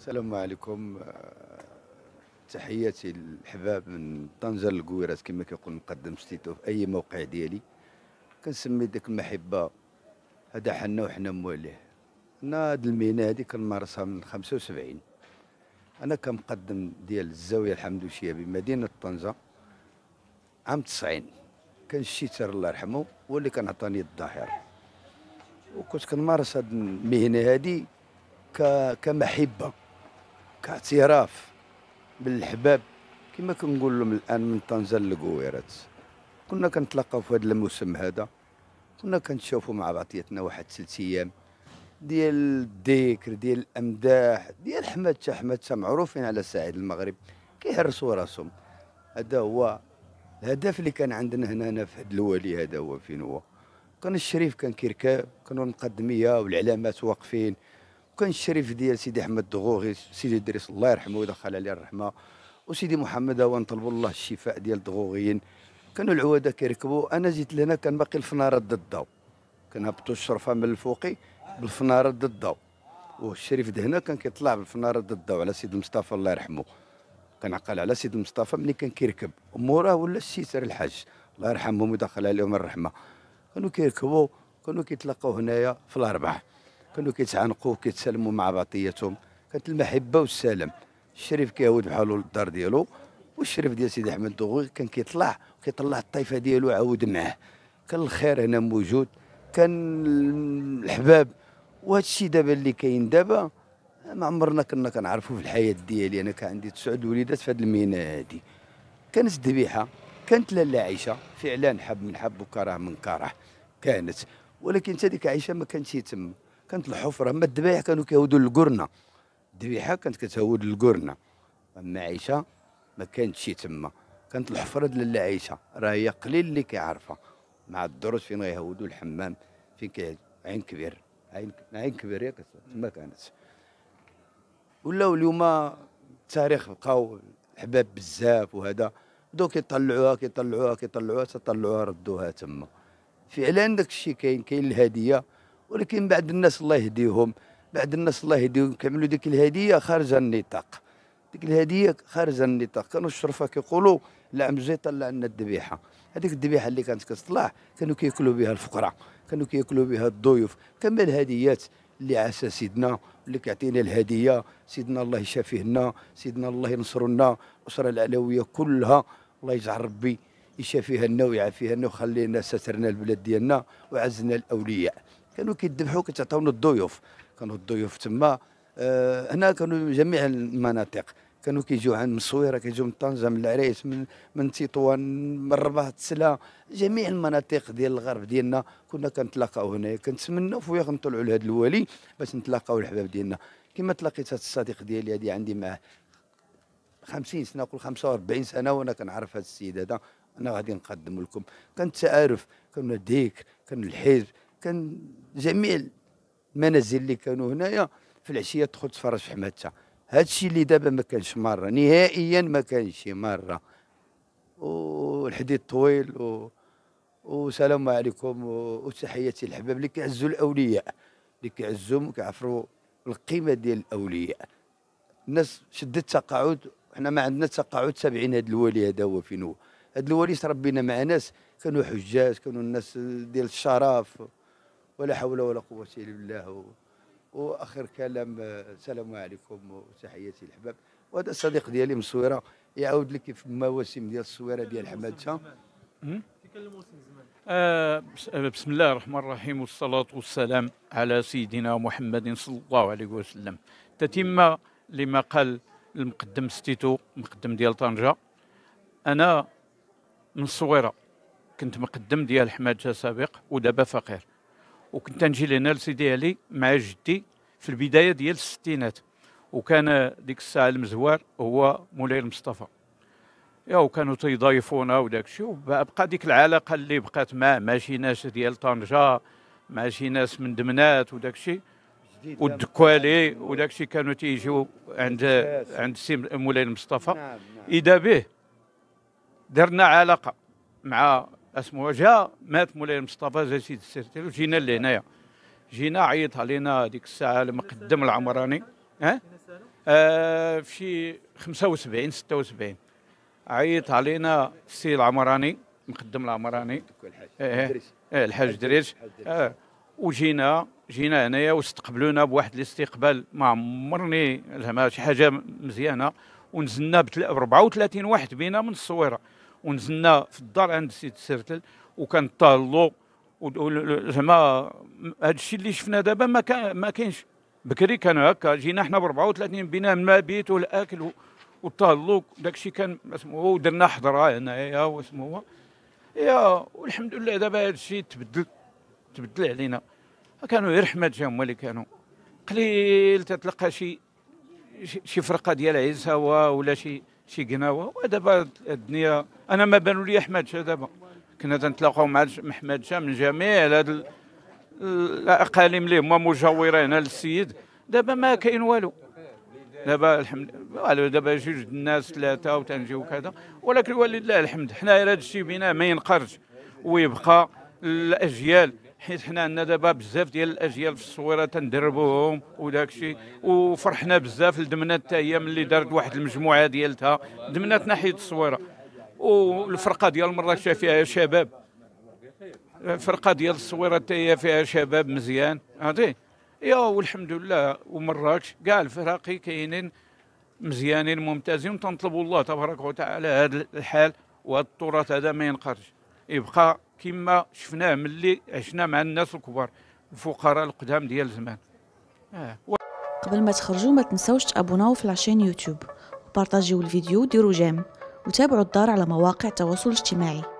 السلام عليكم آه، تحياتي الحباب من طنجه للقويرات كما كيقول نقدم ستيتو في اي موقع ديالي كنسمي ديك المحبه هذا حنا وحنا مواليه انا هاد المهنه هادي كنمارسها من 75 انا كمقدم ديال الزاويه الحمدوشيه بمدينه طنجه عام 90 كان الشيتر الله يرحمه هو اللي كان عطاني الظاهر وكنت كنمارس هاد المهنه هادي كمحبه كاعتراف بالحباب كما كنقول لهم الان من طنجه للقويرات كنا كنتلاقاو في هذا الموسم هذا كنا كنشوفوا مع بعضياتنا واحد ثلاث ايام ديال الذكر ديال الامداح ديال حماد حتى معروفين على سعيد المغرب كيهرسوا راسهم هذا هو الهدف اللي كان عندنا هنا في هذا الوالي هذا هو فين هو كان الشريف كان كيركب كانوا المقدميه والعلامات واقفين وكان الشريف ديال سيدي احمد دغوغي سيدي الدريس الله يرحمه ويدخل عليه الرحمه وسيدي محمد نطلب الله الشفاء ديال الدغوغيين كانوا العواده كيركبوا انا جيت لهنا كان باقي الفناره ضد الضوء كنهبطوا الشرفه من الفوقي بالفناره ضد الضوء والشريف دهنا كان كيطلع بالفناره ضد الضوء على سيدي المصطفى الله يرحمه كنعقل على سيدي المصطفى ملي كان كيركب وموراه ولا السيسر الحاج الله يرحمهم ويدخل عليهم الرحمه كانوا كيركبوا كانوا كيتلاقاو هنايا في الاربعه كانوا كيتعانقوا كيتسلموا مع بعضياتهم كانت المحبه والسلام الشريف كيعود بحالو للدار ديالو والشريف ديال سيدي احمد دغوي كان كيطلع وكيطلع الطيفه ديالو عاود معاه كان الخير هنا موجود كان الحباب وهذا الشيء دابا اللي كاين دابا ما عمرنا كنا كنعرفوا في الحياه ديالي انا كان عندي تسعود وليدات في هذه المهنه هذه كانت ذبيحه كانت لاله عائشه فعلا حب من حب وكره من كره كانت ولكن هذيك عيشة عائشه ما كانتش تما كانت الحفره اما الذبايح كانوا كيهودوا للقرنة الذبيحه كانت كتهود للقرنة اما عائشه ما كانتش تما كانت الحفره لالا عيشة عائشه راه هي قليل اللي كيعرفها مع الدروس فين غيهودوا الحمام فين كي عين كبير عين عين كبير ياك تما كانت ولاو اليوم التاريخ بقاو حباب بزاف وهذا دوك يطلعوها كيطلعوها كيطلعوها تطلعوها ردوها تما فعلا داك الشيء كاين كاين الهديه ولكن بعد الناس الله يهديهم بعد الناس الله يهديهم كيعملوا ديك الهديه خارجه النطاق ديك الهديه خارجه النطاق كانوا الشرفه كيقولوا لا عم جاي طلع لنا الذبيحه هذيك الذبيحه اللي كانت كتطلع كانوا كياكلوا بها الفقراء كانوا كياكلوا بها الضيوف كما الهديات اللي عسى سيدنا اللي كيعطينا الهديه سيدنا الله يشافيهنا سيدنا الله لنا الاسره العلويه كلها الله يجعل ربي يشافيها لنا ويعافيها لنا وخلي لنا سترنا البلاد ديالنا وعزنا الاولياء كانوا كيذبحوا كتعطيونا الضيوف كانوا الضيوف تما آه هنا كانوا جميع المناطق كانوا كيجيو عند من الصويره كيجيو من طنجه من العريش من من تطوان من الرباط سلا جميع المناطق ديال الغرب ديالنا كنا كنتلاقاو هنايا كنتمنى خويا غنطلعوا لهذا الوالي باش نتلاقاو الحباب ديالنا كما تلاقيت هذا الصديق ديالي هذه عندي معاه 50 سنه نقول 45 سنه وانا كنعرف هذا السيد هذا انا غادي نقدم لكم كان التعارف كان الديك كان الحزب كان جميع المنازل اللي كانوا هنايا في العشيه تدخل تفرج في حماتها هذا الشيء اللي دابا ما كانش مره نهائيا ما كانش مره والحديث طويل و... وسلام عليكم وتحياتي الحباب اللي كيعزوا الاولياء اللي كيعزهم كيعرفوا القيمه ديال الاولياء الناس شدت تقاعد حنا ما عندنا تقاعد سبعين هذا الولي هذا هو فين هو هذا الولي تربينا مع ناس كانوا حجاج كانوا الناس ديال الشرف ولا حول ولا قوه الا بالله واخر كلام السلام عليكم وتحياتي الحباب وهذا الصديق ديالي من الصويره يعاود لك في المواسم ديال الصويره ديال حمادشه آه،, آه بسم الله الرحمن الرحيم والصلاة والسلام على سيدنا محمد صلى الله عليه وسلم تتم لما قال المقدم ستيتو مقدم ديال طنجة أنا من الصويرة كنت مقدم ديال حمادشة سابق ودابا فقير وكنت نجي لهنا لسيدي علي مع جدي في البدايه ديال الستينات وكان ديك الساعه المزوار هو مولاي المصطفى يا وكانوا تيضايفونا وداك الشيء وبقى ديك العلاقه اللي بقات معاه مع شي ناس ديال طنجه مع شي ناس من دمنات وداك الشيء والدكوالي وداك الشيء كانوا تيجيو عند نعم، نعم. عند سي مولاي نعم،, نعم اذا به درنا علاقه مع اسمه جا مات مولاي مصطفى زي سيد السرتيل وجينا لهنايا جينا عيط علينا هذيك الساعه المقدم العمراني ها آه في شي 75 76 عيط علينا السي العمراني مقدم العمراني الحاج آه،, آه،, اه الحاج دريش اه وجينا جينا هنايا واستقبلونا بواحد الاستقبال ما عمرني زعما شي حاجه مزيانه ونزلنا ب 34 واحد بينا من الصويره ونزلنا في الدار عند السيد السرتل طالو زعما هذا الشيء اللي شفناه دابا ما كان ما كاينش بكري كان هكا جينا حنا ب 34 بنا بيت والاكل والطالو داك الشيء كان اسمه درنا حضره هنايا واسمه يا والحمد لله دابا هذا الشيء تبدل تبدل علينا كانوا غير حماد هما اللي كانوا قليل تتلقى شي شي فرقه ديال عيساوه ولا شي شي قناوه ودابا الدنيا انا ما بانوا لي احمد شا دابا كنا تنتلاقاو مع محمد شا من جميع هاد الاقاليم اللي هما مجاورين هنا للسيد دابا ما كاين والو دابا الحمد لله دابا جوج الناس ثلاثه وتنجيو كذا ولكن ولله الحمد حنا هذا الشيء بينا ما ينقرش ويبقى الاجيال حيت حنا عندنا دابا بزاف ديال الاجيال في الصويره تندربوهم وداك الشيء وفرحنا بزاف لدمنات حتى هي ملي دارت واحد المجموعه ديالتها دمنات حيت الصويره والفرقه ديال مراكش فيها شباب الفرقه ديال الصويره حتى هي فيها شباب مزيان هادي يا والحمد لله ومراكش كاع الفراقي كاينين مزيانين ممتازين تنطلبوا الله تبارك وتعالى هذا الحال وهذا التراث هذا ما ينقرش يبقى كما شفناه ملي عشنا مع الناس الكبار الفقراء القدام ديال زمان آه. و... قبل ما تخرجوا ما تنساوش تابوناو في لاشين يوتيوب وبارطاجيو الفيديو وديروا جيم وتابعوا الدار على مواقع التواصل الاجتماعي